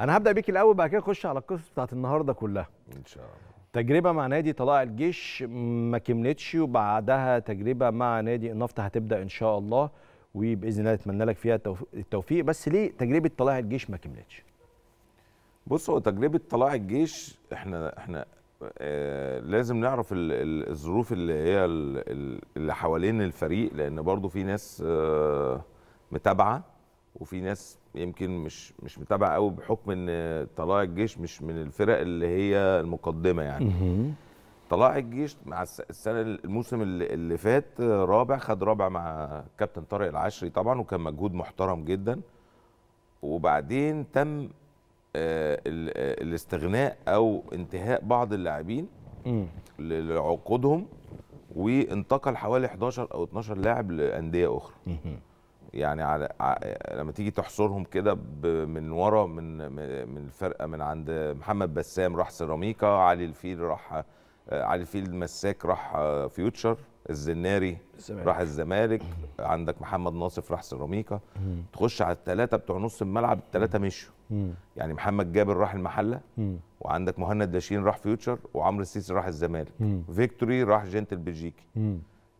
انا هبدا بيك الاول بعد كده نخش على القصص بتاعت النهارده كلها ان شاء الله تجربه مع نادي طلائع الجيش ما كملتش وبعدها تجربه مع نادي النفط هتبدا ان شاء الله وباذن الله اتمنى لك فيها التوفيق بس ليه تجربه طلائع الجيش ما كملتش بص هو تجربه طلائع الجيش احنا احنا آه لازم نعرف الظروف اللي هي اللي حوالين الفريق لان برضو في ناس آه متابعه وفي ناس يمكن مش مش متابع قوي بحكم ان طلائع الجيش مش من الفرق اللي هي المقدمه يعني طلائع الجيش مع السنه الموسم اللي فات رابع خد رابع مع كابتن طارق العشري طبعا وكان مجهود محترم جدا وبعدين تم آه، آه، الاستغناء او انتهاء بعض اللاعبين لعقودهم وانتقل حوالي 11 او 12 لاعب لانديه اخرى يعني على آه، لما تيجي تحصرهم كده من ورا من من الفرقه من عند محمد بسام راح سيراميكا علي الفيل راح آه، علي الفيل مساك راح آه، فيوتشر الزناري الزمالك. راح الزمالك عندك محمد ناصف راح سيراميكا تخش على الثلاثه بتوع نص الملعب الثلاثه مشوا يعني محمد جابر راح المحله وعندك مهند داشين راح فيوتشر وعمرو السيسي راح الزمالك فيكتوري راح جنت البلجيكي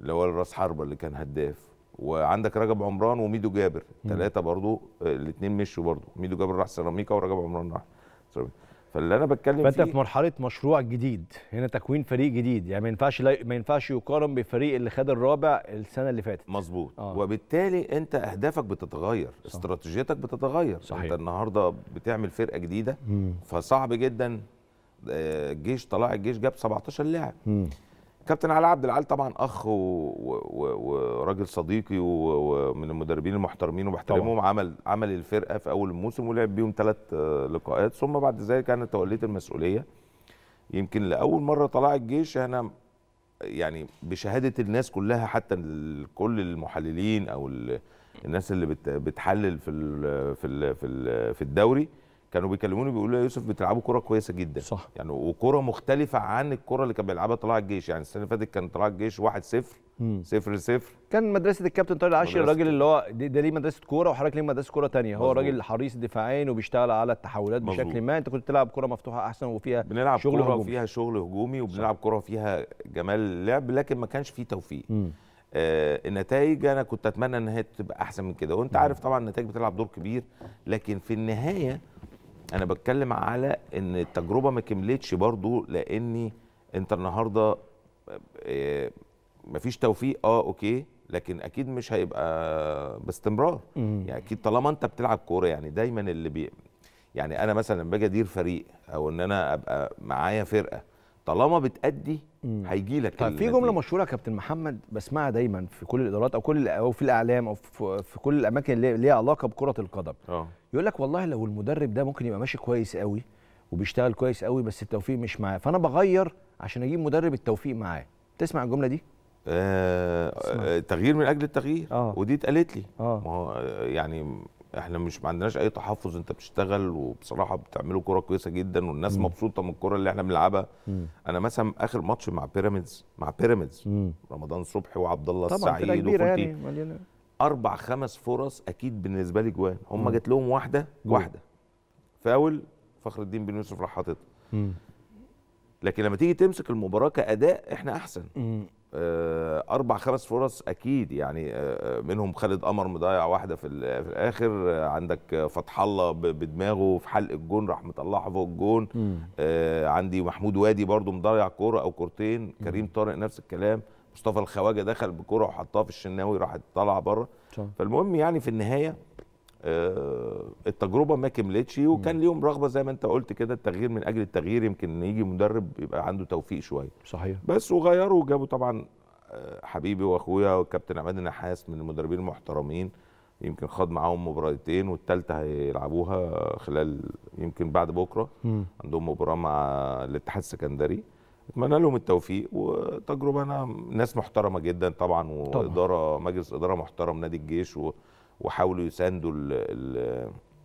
اللي هو راس حربه اللي كان هداف وعندك رجب عمران وميدو جابر ثلاثه برضو آه، الاثنين مشوا برضو ميدو جابر راح سيراميكا ورجب عمران راح سيراميكا فاللي انا بتكلم فانت فيه في مرحله مشروع جديد هنا تكوين فريق جديد يعني ما ينفعش لا ما ينفعش يقارن بالفريق اللي خد الرابع السنه اللي فاتت مظبوط آه. وبالتالي انت اهدافك بتتغير صح. استراتيجيتك بتتغير صحيح. انت النهارده بتعمل فرقه جديده مم. فصعب جدا آه، الجيش طلع الجيش جاب 17 لاعب كابتن علي عبد العال طبعا اخ وراجل صديقي ومن المدربين المحترمين وبحترمهم عمل عمل الفرقه في اول الموسم ولعب بيهم ثلاث آه، لقاءات ثم بعد ذلك انا توليت المسؤوليه يمكن لاول مره طلع الجيش انا يعني بشهاده الناس كلها حتى كل المحللين او الناس اللي بتحلل في في في الدوري كانوا بيكلموني بيقولوا يا يوسف بتلعبوا كوره كويسه جدا صح يعني وكوره مختلفه عن الكوره اللي كان بيلعبها طلائع الجيش يعني السنه اللي فاتت كان طلائع الجيش 1 0 0 0 كان مدرسه الكابتن طارق العشري الراجل اللي هو ده ليه مدرسه كوره وحضرتك ليه مدرسه كوره ثانيه هو راجل حريص دفاعيا وبيشتغل على التحولات مزبوط. بشكل ما انت كنت بتلعب كوره مفتوحه احسن وفيها بنلعب شغل كوره وفيها شغل هجومي وبنلعب كوره فيها جمال اللعب لكن ما كانش فيه توفيق آه النتائج انا كنت اتمنى ان هي تبقى احسن من كده وانت عارف طبعا النتائج بتلعب دور كبير لكن في النهايه انا بتكلم على ان التجربه ما كملتش برضو لاني انت النهارده آه، آه، مفيش توفيق اه اوكي لكن اكيد مش هيبقى باستمرار يعني اكيد طالما انت بتلعب كوره يعني دايما اللي بي يعني انا مثلا لما باجي ادير فريق او ان انا ابقى معايا فرقه طالما بتادي هيجي لك طيب في جمله مشهوره يا كابتن محمد بسمعها دايما في كل الادارات او كل او في الاعلام او في, في كل الاماكن اللي ليها علاقه بكره القدم اه يقول لك والله لو المدرب ده ممكن يبقى ماشي كويس قوي وبيشتغل كويس قوي بس التوفيق مش معاه فانا بغير عشان اجيب مدرب التوفيق معاه تسمع الجمله دي آه, آه، تغيير من اجل التغيير آه. ودي اتقالت لي آه. ما هو آه، يعني احنا مش ما عندناش اي تحفظ انت بتشتغل وبصراحه بتعملوا كوره كويسه جدا والناس مم. مبسوطه من الكوره اللي احنا بنلعبها انا مثلا اخر ماتش مع بيراميدز مع بيراميدز رمضان صبحي وعبد الله السعيد وكنت يعني إيه؟ اربع خمس فرص اكيد بالنسبه لي جوان هم جات لهم واحده واحده فاول فخر الدين بن يوسف راح حاططها لكن لما تيجي تمسك المباراه كاداء احنا احسن آه اربع خمس فرص اكيد يعني آه, آه، منهم خالد قمر مضيع واحده في, في الاخر آه عندك فتح الله بدماغه في حلق الجون راح مطلعها فوق الجون آه، عندي محمود وادي برده مضيع كوره او كورتين كريم طارق نفس الكلام مصطفى الخواجه دخل بكره وحطها في الشناوي راحت طالعه بره فالمهم يعني في النهايه آه، التجربه ما كملتش وكان ليهم رغبه زي ما انت قلت كده التغيير من اجل التغيير يمكن ان يجي مدرب يبقى عنده توفيق شويه صحيح بس وغيروا وجابوا طبعا آه، حبيبي واخويا والكابتن عماد النحاس من المدربين المحترمين يمكن خد معاهم مباراتين والثالثه هيلعبوها خلال يمكن بعد بكره عندهم مباراه مع الاتحاد السكندري اتمنى لهم التوفيق وتجربه انا ناس محترمه جدا طبعا واداره مجلس اداره محترم نادي الجيش وحاولوا يساندوا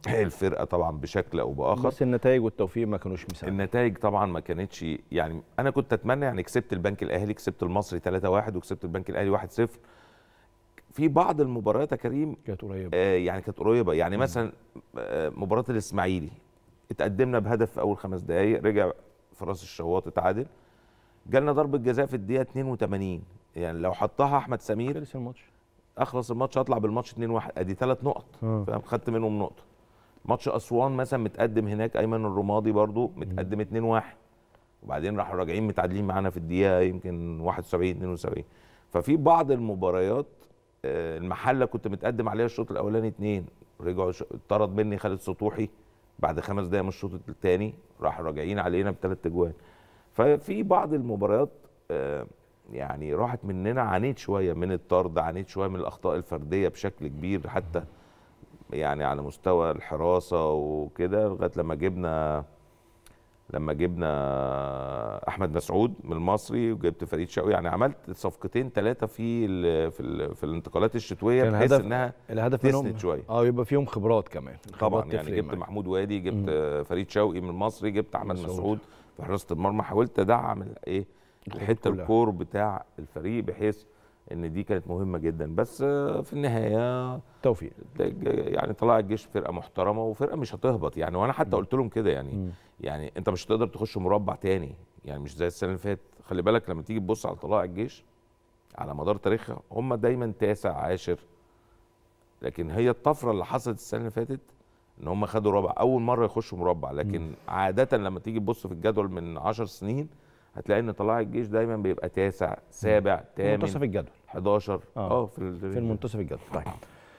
الفرقه طبعا بشكل او باخر بس النتائج والتوفيق ما كانوش مساعدين النتائج طبعا ما كانتش يعني انا كنت اتمنى يعني كسبت البنك الاهلي كسبت المصري 3-1 وكسبت البنك الاهلي 1-0 في بعض المباريات يا كريم كانت قريبه آه يعني كانت قريبه يعني مم. مثلا آه مباراه الاسماعيلي اتقدمنا بهدف في اول خمس دقائق رجع فراس الشواط اتعادل جالنا ضربه جزاء في الدقيقه 82 يعني لو حطها احمد سمير خلص الماتش اخلص الماتش اطلع بالماتش 2 1 ادي ثلاث نقط آه. فاهم خدت منهم نقطه ماتش اسوان مثلا متقدم هناك ايمن الرمادي برضو متقدم 2 1 وبعدين راحوا راجعين متعادلين معانا في الدقيقه يمكن 71 72 ففي بعض المباريات آه، المحله كنت متقدم عليها الشوط الاولاني 2 رجعوا طرد مني خالد سطوحي بعد خمس دقايق من الشوط الثاني راحوا راجعين علينا بثلاث اجوان ففي بعض المباريات آه، يعني راحت مننا عانيت شويه من الطرد عانيت شويه من الاخطاء الفرديه بشكل كبير حتى يعني على مستوى الحراسه وكده لغايه لما جبنا لما جبنا احمد مسعود من المصري وجبت فريد شوقي يعني عملت صفقتين ثلاثه في الـ في, الـ في الانتقالات الشتويه كان بحيث انها الهدف منهم اه يبقى فيهم خبرات كمان طبعا يعني جبت محمود وادي جبت فريد شوقي من المصري جبت احمد مسعود, مسعود. في حراسه المرمى حاولت ادعم الايه الحته الكور بتاع الفريق بحيث ان دي كانت مهمه جدا بس في النهايه توفيق يعني طلع الجيش فرقه محترمه وفرقه مش هتهبط يعني وانا حتى قلت لهم كده يعني م. يعني انت مش هتقدر تخش مربع تاني يعني مش زي السنه اللي فاتت خلي بالك لما تيجي تبص على طلائع الجيش على مدار تاريخها هم دايما تاسع عاشر لكن هي الطفره اللي حصلت السنه اللي فاتت ان هم خدوا رابع اول مره يخشوا مربع لكن م. عاده لما تيجي تبص في الجدول من 10 سنين هتلاقي ان طلائع الجيش دايما بيبقى تاسع سابع تامن منتصف الجدول 11 آه. اه, في, في المنتصف الجدول طيب